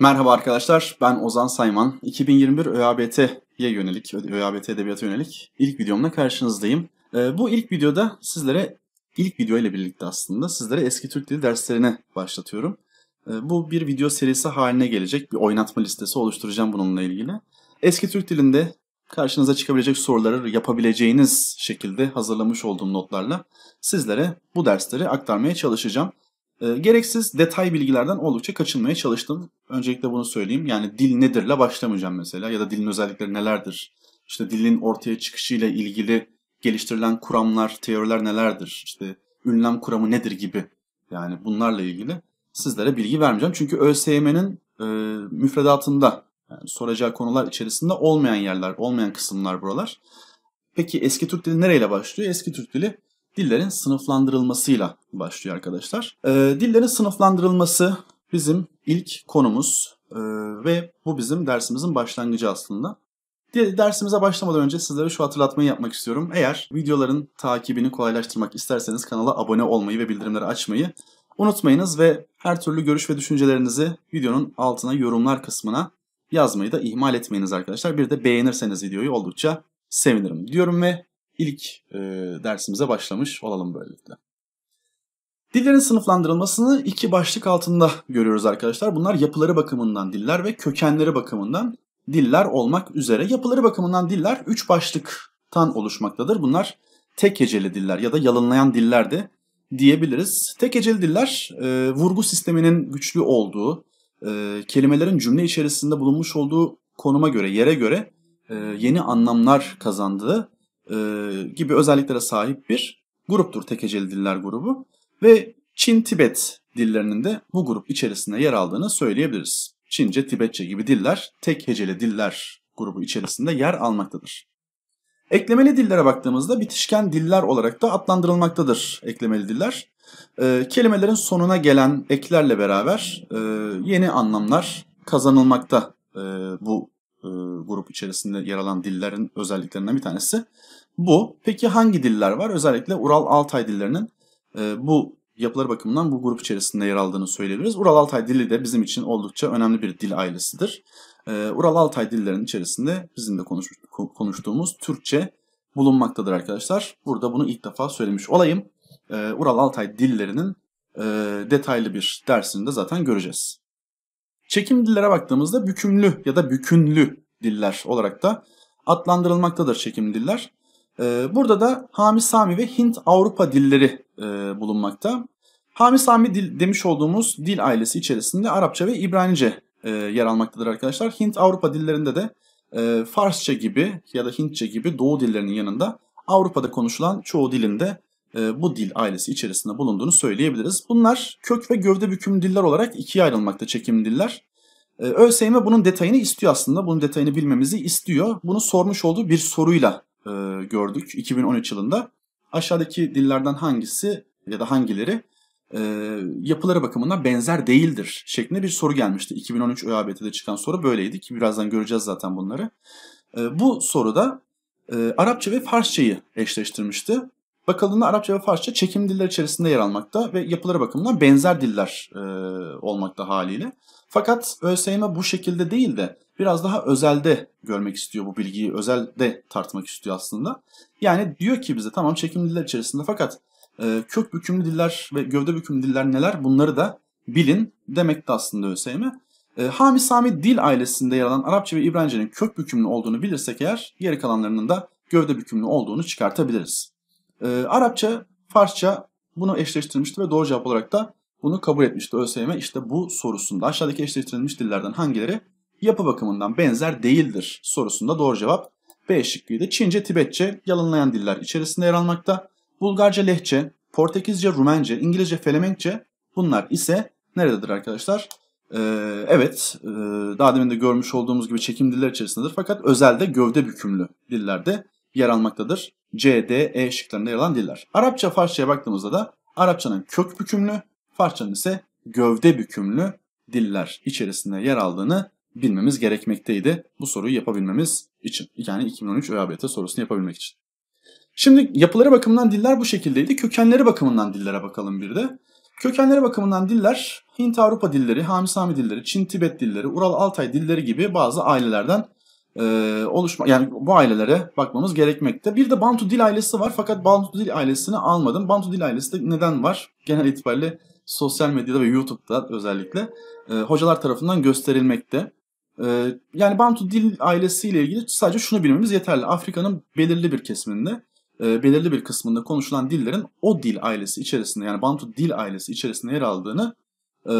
Merhaba arkadaşlar, ben Ozan Sayman. 2021 ÖABT'ye yönelik, ÖABT Edebiyatı yönelik ilk videomla karşınızdayım. Ee, bu ilk videoda sizlere, ilk video ile birlikte aslında sizlere eski Türk Dili derslerine başlatıyorum. Ee, bu bir video serisi haline gelecek, bir oynatma listesi oluşturacağım bununla ilgili. Eski Türk Dilinde karşınıza çıkabilecek soruları yapabileceğiniz şekilde hazırlamış olduğum notlarla sizlere bu dersleri aktarmaya çalışacağım. E, gereksiz detay bilgilerden oldukça kaçınmaya çalıştım. Öncelikle bunu söyleyeyim. Yani dil nedirle başlamayacağım mesela ya da dilin özellikleri nelerdir? İşte dilin ortaya çıkışıyla ilgili geliştirilen kuramlar, teoriler nelerdir? İşte ünlem kuramı nedir gibi. Yani bunlarla ilgili sizlere bilgi vermeyeceğim. Çünkü ÖSYM'nin e, müfredatında yani soracağı konular içerisinde olmayan yerler, olmayan kısımlar buralar. Peki eski Türk dili nereyle başlıyor? Eski Türk dili dillerin sınıflandırılmasıyla başlıyor arkadaşlar. E, dillerin sınıflandırılması bizim ilk konumuz e, ve bu bizim dersimizin başlangıcı aslında. Dersimize başlamadan önce sizlere şu hatırlatmayı yapmak istiyorum. Eğer videoların takibini kolaylaştırmak isterseniz kanala abone olmayı ve bildirimleri açmayı unutmayınız ve her türlü görüş ve düşüncelerinizi videonun altına yorumlar kısmına yazmayı da ihmal etmeyiniz arkadaşlar. Bir de beğenirseniz videoyu oldukça sevinirim diyorum ve ilk e, dersimize başlamış olalım böylelikle. Dillerin sınıflandırılmasını iki başlık altında görüyoruz arkadaşlar. Bunlar yapıları bakımından diller ve kökenleri bakımından diller olmak üzere. Yapıları bakımından diller üç başlıktan oluşmaktadır. Bunlar tek heceli diller ya da yalınlayan diller de diyebiliriz. Tek heceli diller e, vurgu sisteminin güçlü olduğu, e, kelimelerin cümle içerisinde bulunmuş olduğu konuma göre, yere göre e, yeni anlamlar kazandığı e, gibi özelliklere sahip bir gruptur tek diller grubu. Ve Çin-Tibet dillerinin de bu grup içerisinde yer aldığını söyleyebiliriz. Çince, Tibetçe gibi diller tek heceli diller grubu içerisinde yer almaktadır. Eklemeli dillere baktığımızda bitişken diller olarak da adlandırılmaktadır eklemeli diller. E, kelimelerin sonuna gelen eklerle beraber e, yeni anlamlar kazanılmakta e, bu e, grup içerisinde yer alan dillerin özelliklerinden bir tanesi bu. Peki hangi diller var? Özellikle Ural-Altay dillerinin e, bu yapıları bakımından bu grup içerisinde yer aldığını söyleyebiliriz. Ural-Altay dili de bizim için oldukça önemli bir dil ailesidir. E, Ural-Altay dillerinin içerisinde bizim de konuştuğumuz Türkçe bulunmaktadır arkadaşlar. Burada bunu ilk defa söylemiş olayım. Ural-Altay dillerinin detaylı bir dersinde zaten göreceğiz. Çekim dillere baktığımızda bükümlü ya da bükünlü diller olarak da adlandırılmaktadır çekim diller. Ee, burada da Hami Sami ve Hint Avrupa dilleri e, bulunmakta. Hami Sami dil, demiş olduğumuz dil ailesi içerisinde Arapça ve İbranice e, yer almaktadır arkadaşlar. Hint Avrupa dillerinde de e, Farsça gibi ya da Hintçe gibi Doğu dillerinin yanında Avrupa'da konuşulan çoğu dilinde ee, bu dil ailesi içerisinde bulunduğunu söyleyebiliriz. Bunlar kök ve gövde büküm diller olarak ikiye ayrılmakta çekim diller. E, ÖSYM bunun detayını istiyor aslında. Bunun detayını bilmemizi istiyor. Bunu sormuş olduğu bir soruyla e, gördük 2013 yılında. Aşağıdaki dillerden hangisi ya da hangileri e, yapıları bakımından benzer değildir şeklinde bir soru gelmişti. 2013 ÖABT'de çıkan soru böyleydi ki birazdan göreceğiz zaten bunları. E, bu soruda Arapça ve Farsçayı eşleştirmişti bakıldığında Arapça ve Farsça çekim diller içerisinde yer almakta ve yapıları bakımından benzer diller e, olmakta haliyle. Fakat ÖSYM bu şekilde değil de biraz daha özelde görmek istiyor bu bilgiyi, özelde tartmak istiyor aslında. Yani diyor ki bize tamam çekim diller içerisinde fakat e, kök bükümlü diller ve gövde bükümlü diller neler bunları da bilin demekte aslında ÖSYM. E, Hami Sami dil ailesinde yer alan Arapça ve İbranice'nin kök bükümlü olduğunu bilirsek eğer geri kalanlarının da gövde bükümlü olduğunu çıkartabiliriz. E, Arapça, Farsça bunu eşleştirmişti ve doğru cevap olarak da bunu kabul etmişti ÖSYM. İşte bu sorusunda aşağıdaki eşleştirilmiş dillerden hangileri yapı bakımından benzer değildir sorusunda doğru cevap B şıkkıydı. Çince, Tibetçe yalınlayan diller içerisinde yer almakta. Bulgarca, Lehçe, Portekizce, Rumence, İngilizce, Felemenkçe bunlar ise nerededir arkadaşlar? Ee, evet, e, daha demin de görmüş olduğumuz gibi çekim diller içerisindedir fakat özelde gövde bükümlü dillerde yer almaktadır. C, D, E şıklarında yer alan diller. Arapça Farsça'ya baktığımızda da Arapçanın kök bükümlü, Farsçanın ise gövde bükümlü diller içerisinde yer aldığını bilmemiz gerekmekteydi. Bu soruyu yapabilmemiz için. Yani 2013 ÖABT sorusunu yapabilmek için. Şimdi yapıları bakımından diller bu şekildeydi. Kökenleri bakımından dillere bakalım bir de. Kökenleri bakımından diller Hint-Avrupa dilleri, Hami-Sami dilleri, Çin-Tibet dilleri, Ural-Altay dilleri gibi bazı ailelerden e, oluşma yani bu ailelere bakmamız gerekmekte. Bir de Bantu dil ailesi var fakat Bantu dil ailesini almadım. Bantu dil ailesi de neden var? Genel itibariyle sosyal medyada ve YouTube'da özellikle e, hocalar tarafından gösterilmekte. E, yani Bantu dil ailesiyle ilgili sadece şunu bilmemiz yeterli. Afrika'nın belirli bir kesiminde e, belirli bir kısmında konuşulan dillerin o dil ailesi içerisinde yani Bantu dil ailesi içerisinde yer aldığını e,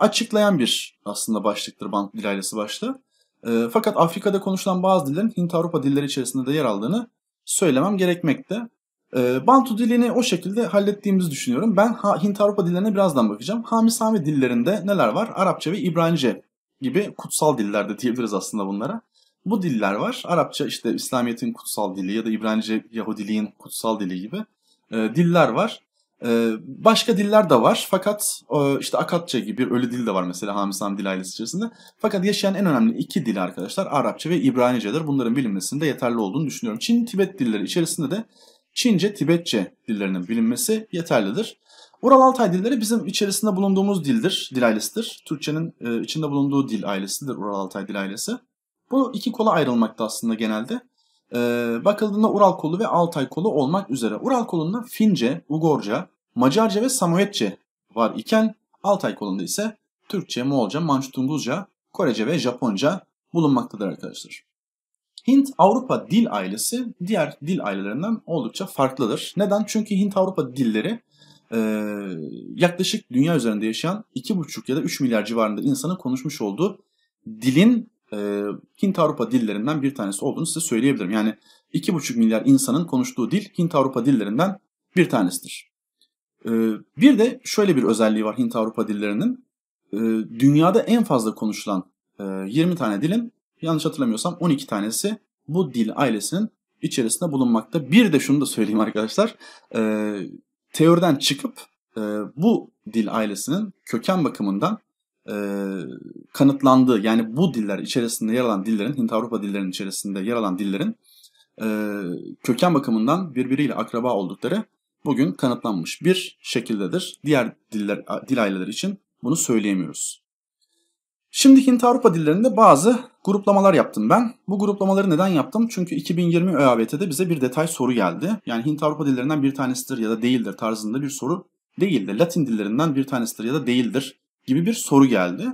açıklayan bir aslında başlıktır Bantu dil ailesi başlığı. E, fakat Afrika'da konuşulan bazı dillerin Hint-Avrupa dilleri içerisinde de yer aldığını söylemem gerekmekte. E, Bantu dilini o şekilde hallettiğimizi düşünüyorum. Ben Hint-Avrupa dillerine birazdan bakacağım. Hami-Sami dillerinde neler var? Arapça ve İbranice gibi kutsal dillerde de diyebiliriz aslında bunlara. Bu diller var. Arapça işte İslamiyet'in kutsal dili ya da İbranice Yahudiliğin kutsal dili gibi e, diller var. Ee, başka diller de var fakat e, işte Akatça gibi bir ölü dil de var mesela Hamisam dil ailesi içerisinde. Fakat yaşayan en önemli iki dil arkadaşlar Arapça ve İbranice'dir. Bunların bilinmesinde yeterli olduğunu düşünüyorum. Çin, Tibet dilleri içerisinde de Çince, Tibetçe dillerinin bilinmesi yeterlidir. Ural Altay dilleri bizim içerisinde bulunduğumuz dildir, dil ailesidir. Türkçenin e, içinde bulunduğu dil ailesidir Ural Altay dil ailesi. Bu iki kola ayrılmakta aslında genelde. E, bakıldığında Ural kolu ve Altay kolu olmak üzere. Ural kolunda Fince, Ugorca, Macarca ve Samoyedce var iken Altay kolunda ise Türkçe, Moğolca, Mançtunguzca, Korece ve Japonca bulunmaktadır arkadaşlar. Hint-Avrupa dil ailesi diğer dil ailelerinden oldukça farklıdır. Neden? Çünkü Hint-Avrupa dilleri e, yaklaşık dünya üzerinde yaşayan 2,5 ya da 3 milyar civarında insanın konuşmuş olduğu dilin e, Hint Avrupa dillerinden bir tanesi olduğunu size söyleyebilirim. Yani 2,5 milyar insanın konuştuğu dil Hint Avrupa dillerinden bir tanesidir. E, bir de şöyle bir özelliği var Hint Avrupa dillerinin. E, dünyada en fazla konuşulan e, 20 tane dilin yanlış hatırlamıyorsam 12 tanesi bu dil ailesinin içerisinde bulunmakta. Bir de şunu da söyleyeyim arkadaşlar. E, teoriden çıkıp e, bu dil ailesinin köken bakımından e, kanıtlandığı yani bu diller içerisinde yer alan dillerin Hint Avrupa dillerinin içerisinde yer alan dillerin e, köken bakımından birbiriyle akraba oldukları bugün kanıtlanmış bir şekildedir. Diğer diller dil aileleri için bunu söyleyemiyoruz. Şimdi Hint Avrupa dillerinde bazı gruplamalar yaptım ben. Bu gruplamaları neden yaptım? Çünkü 2020 ÖABT'de bize bir detay soru geldi. Yani Hint Avrupa dillerinden bir tanesidir ya da değildir tarzında bir soru değildi. Latin dillerinden bir tanesidir ya da değildir gibi bir soru geldi.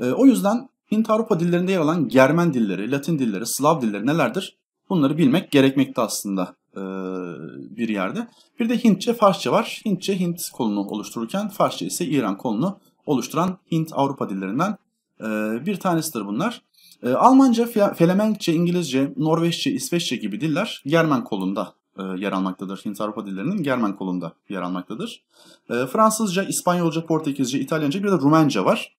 Ee, o yüzden Hint Avrupa dillerinde yer alan Germen dilleri, Latin dilleri, Slav dilleri nelerdir? Bunları bilmek gerekmekte aslında e, bir yerde. Bir de Hintçe, Farsça var. Hintçe Hint kolunu oluştururken Farsça ise İran kolunu oluşturan Hint Avrupa dillerinden e, bir tanesidir bunlar. E, Almanca, Felemenkçe, İngilizce, Norveççe, İsveççe gibi diller Germen kolunda e, yer almaktadır. Hint Avrupa dillerinin Germen kolunda yer almaktadır. E, Fransızca, İspanyolca, Portekizce, İtalyanca bir de Rumence var.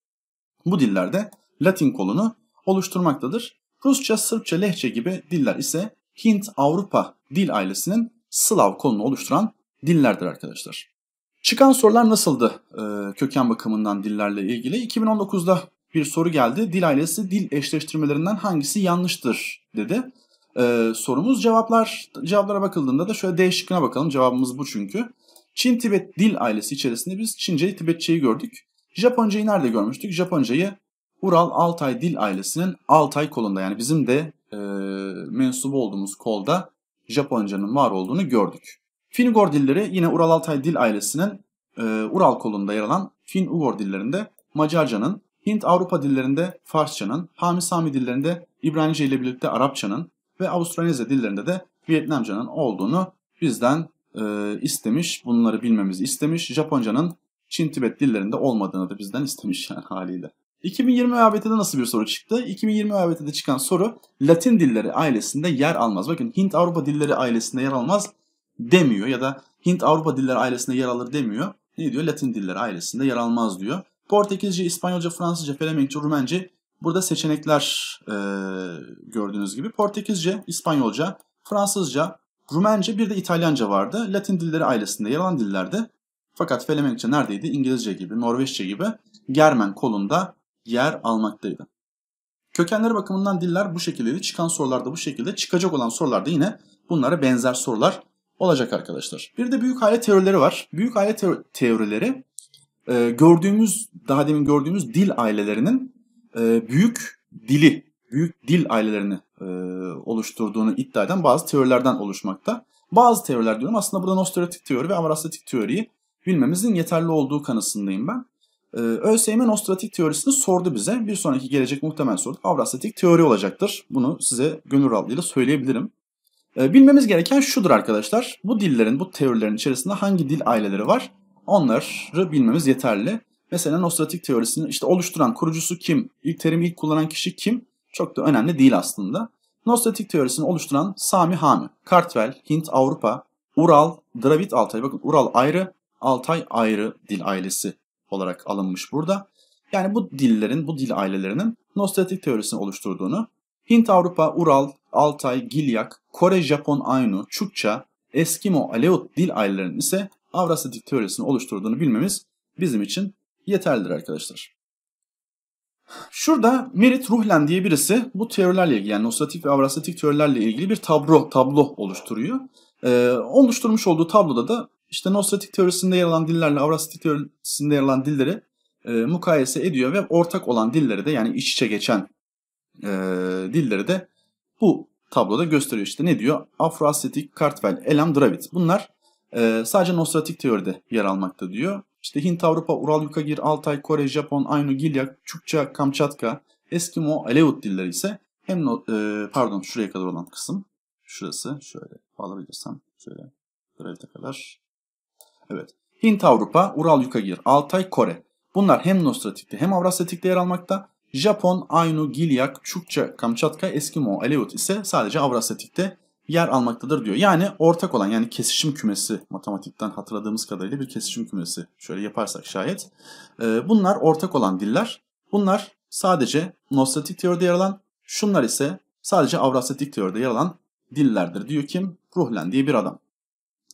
Bu dillerde Latin kolunu oluşturmaktadır. Rusça, Sırpça, Lehçe gibi diller ise Hint-Avrupa dil ailesinin Slav kolunu oluşturan dillerdir arkadaşlar. Çıkan sorular nasıldı e, köken bakımından dillerle ilgili? 2019'da bir soru geldi. Dil ailesi dil eşleştirmelerinden hangisi yanlıştır dedi. Ee, sorumuz cevaplar. Cevaplara bakıldığında da şöyle D şıkkına bakalım. Cevabımız bu çünkü. Çin-Tibet dil ailesi içerisinde biz Çince'yi, Tibetçeyi gördük. Japoncayı nerede görmüştük? Japoncayı Ural Altay dil ailesinin Altay kolunda yani bizim de e, mensup olduğumuz kolda Japonca'nın var olduğunu gördük. Fin-Ugor dilleri yine Ural Altay dil ailesinin e, Ural kolunda yer alan Fin-Ugor dillerinde Macarca'nın, Hint-Avrupa dillerinde Farsça'nın, Hami-Sami dillerinde İbranice ile birlikte Arapça'nın, ve Avustralya dillerinde de Vietnamcanın olduğunu bizden e, istemiş. Bunları bilmemizi istemiş. Japoncanın Çin Tibet dillerinde olmadığını da bizden istemiş yani haliyle. 2020 ÖABT'de nasıl bir soru çıktı? 2020 ÖABT'de çıkan soru Latin dilleri ailesinde yer almaz. Bakın Hint Avrupa dilleri ailesinde yer almaz demiyor ya da Hint Avrupa dilleri ailesinde yer alır demiyor. Ne diyor? Latin dilleri ailesinde yer almaz diyor. Portekizce, İspanyolca, Fransızca, Felemenkçe, Rumence Burada seçenekler e, gördüğünüz gibi Portekizce, İspanyolca, Fransızca, Rumence bir de İtalyanca vardı. Latin dilleri ailesinde yer alan dillerde. Fakat Felemenkçe neredeydi? İngilizce gibi, Norveççe gibi Germen kolunda yer almaktaydı. Kökenleri bakımından diller bu şekildeydi. Çıkan sorularda bu şekilde. Çıkacak olan sorularda yine bunlara benzer sorular olacak arkadaşlar. Bir de büyük aile teorileri var. Büyük aile teorileri e, gördüğümüz, daha demin gördüğümüz dil ailelerinin e, büyük dili, büyük dil ailelerini e, oluşturduğunu iddia eden bazı teorilerden oluşmakta. Bazı teoriler diyorum aslında burada Nostratik teori ve Amarastatik teoriyi bilmemizin yeterli olduğu kanısındayım ben. Ee, ÖSYM Nostratik teorisini sordu bize. Bir sonraki gelecek muhtemel soru Avrastatik teori olacaktır. Bunu size gönül rahatlığıyla söyleyebilirim. Ee, bilmemiz gereken şudur arkadaşlar. Bu dillerin, bu teorilerin içerisinde hangi dil aileleri var? Onları bilmemiz yeterli. Mesela nostatik teorisini işte oluşturan kurucusu kim, ilk terimi ilk kullanan kişi kim çok da önemli değil aslında. Nostatik teorisini oluşturan Sami Hami, Kartvel, Hint, Avrupa, Ural, Dravit Altay. Bakın Ural ayrı, Altay ayrı dil ailesi olarak alınmış burada. Yani bu dillerin, bu dil ailelerinin nostatik teorisini oluşturduğunu, Hint, Avrupa, Ural, Altay, Gilyak, Kore, Japon, Ainu, Çukça, Eskimo, Aleut dil ailelerinin ise Avrasya'daki teorisini oluşturduğunu bilmemiz bizim için yeterlidir arkadaşlar. Şurada Merit Ruhlen diye birisi bu teorilerle ilgili yani nostatif ve avrastatik teorilerle ilgili bir tablo tablo oluşturuyor. Ee, oluşturmuş olduğu tabloda da işte nostatik teorisinde yer alan dillerle avrastatik teorisinde yer alan dilleri e, mukayese ediyor ve ortak olan dilleri de yani iç içe geçen e, dilleri de bu tabloda gösteriyor. İşte ne diyor? Afroastetik, Kartvel, Elam, Dravid. Bunlar e, sadece nostatik teoride yer almakta diyor. İşte Hint, Avrupa, Ural, Yukagir, Altay, Kore, Japon, Ainu, Gilyak, Çukça, Kamçatka, Eskimo, Aleut dilleri ise hem e, pardon şuraya kadar olan kısım şurası şöyle alabilirsem şöyle buraya kadar. Evet. Hint, Avrupa, Ural, Yukagir, Altay, Kore. Bunlar hem Nostratik'te hem Avrasya'tikte yer almakta. Japon, Ainu, Gilyak, Çukça, Kamçatka, Eskimo, Aleut ise sadece Avrasya'tikte yer almaktadır diyor. Yani ortak olan yani kesişim kümesi matematikten hatırladığımız kadarıyla bir kesişim kümesi şöyle yaparsak şayet. E, bunlar ortak olan diller. Bunlar sadece Nostatik teoride yer alan, şunlar ise sadece Avrastetik teoride yer alan dillerdir diyor kim? Ruhlen diye bir adam.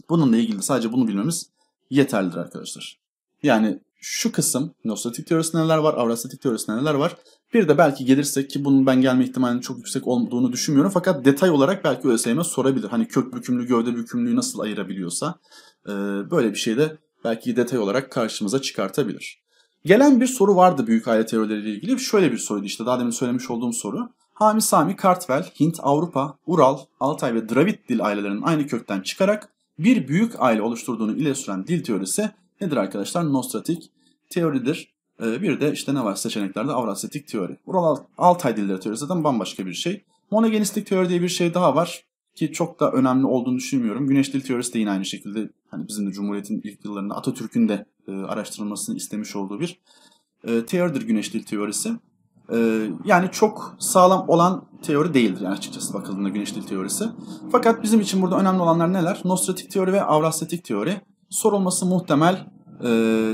Bununla ilgili sadece bunu bilmemiz yeterlidir arkadaşlar. Yani şu kısım Nostatik teorisinde neler var, Avrastetik teorisinde neler var bir de belki gelirsek ki bunun ben gelme ihtimalinin çok yüksek olduğunu düşünmüyorum. Fakat detay olarak belki ÖSYM sorabilir. Hani kök bükümlü gövde bükümlüyü nasıl ayırabiliyorsa e, böyle bir şey de belki detay olarak karşımıza çıkartabilir. Gelen bir soru vardı büyük aile teorileriyle ilgili. Şöyle bir soruydu işte daha demin söylemiş olduğum soru. Hami Sami Kartvel, Hint, Avrupa, Ural, Altay ve Dravit dil ailelerinin aynı kökten çıkarak bir büyük aile oluşturduğunu ileri süren dil teorisi nedir arkadaşlar? Nostratik teoridir. Ee, bir de işte ne var seçeneklerde Avrasyastik teori. Buralar Altay dilleri teorisi zaten bambaşka bir şey. Monogenistik teori diye bir şey daha var ki çok da önemli olduğunu düşünmüyorum. Güneş dil teorisi de yine aynı şekilde hani bizim de Cumhuriyet'in ilk yıllarında Atatürk'ün de e, araştırılmasını istemiş olduğu bir e, teoridir güneş dil teorisi. E, yani çok sağlam olan teori değildir yani açıkçası bakıldığında güneş dil teorisi. Fakat bizim için burada önemli olanlar neler? Nostratik teori ve Avrasyatik teori. Sorulması muhtemel e,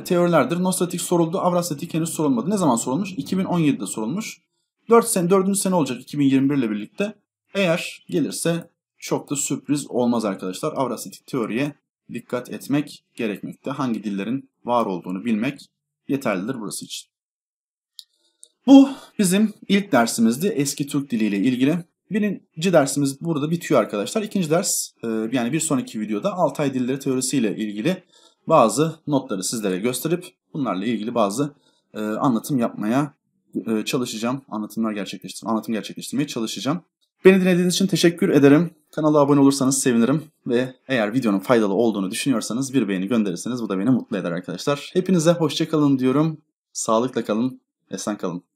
teorilerdir. Nostatik soruldu, avrastatik henüz sorulmadı. Ne zaman sorulmuş? 2017'de sorulmuş. 4 sene, 4. sene olacak 2021 ile birlikte. Eğer gelirse çok da sürpriz olmaz arkadaşlar. Avrastatik teoriye dikkat etmek gerekmekte. Hangi dillerin var olduğunu bilmek yeterlidir burası için. Bu bizim ilk dersimizdi eski Türk diliyle ilgili. Birinci dersimiz burada bitiyor arkadaşlar. İkinci ders e, yani bir sonraki videoda Altay Dilleri Teorisi ile ilgili bazı notları sizlere gösterip bunlarla ilgili bazı e, anlatım yapmaya e, çalışacağım. Anlatımlar gerçekleştirmeye, anlatım gerçekleştirmeye çalışacağım. Beni dinlediğiniz için teşekkür ederim. Kanala abone olursanız sevinirim ve eğer videonun faydalı olduğunu düşünüyorsanız bir beğeni gönderirseniz bu da beni mutlu eder arkadaşlar. Hepinize hoşçakalın diyorum. Sağlıkla kalın, esen kalın.